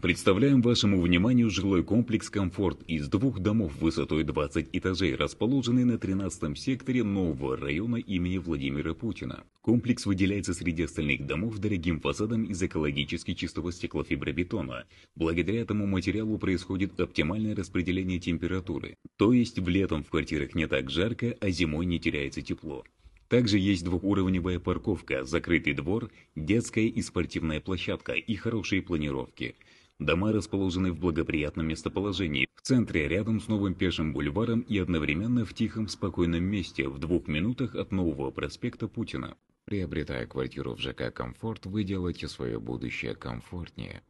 Представляем вашему вниманию жилой комплекс «Комфорт» из двух домов высотой 20 этажей, расположенный на 13 секторе нового района имени Владимира Путина. Комплекс выделяется среди остальных домов дорогим фасадом из экологически чистого стеклофибробетона. Благодаря этому материалу происходит оптимальное распределение температуры. То есть в летом в квартирах не так жарко, а зимой не теряется тепло. Также есть двухуровневая парковка, закрытый двор, детская и спортивная площадка и хорошие планировки – Дома расположены в благоприятном местоположении, в центре, рядом с новым пешим бульваром и одновременно в тихом, спокойном месте, в двух минутах от нового проспекта Путина. Приобретая квартиру в ЖК «Комфорт», вы делаете свое будущее комфортнее.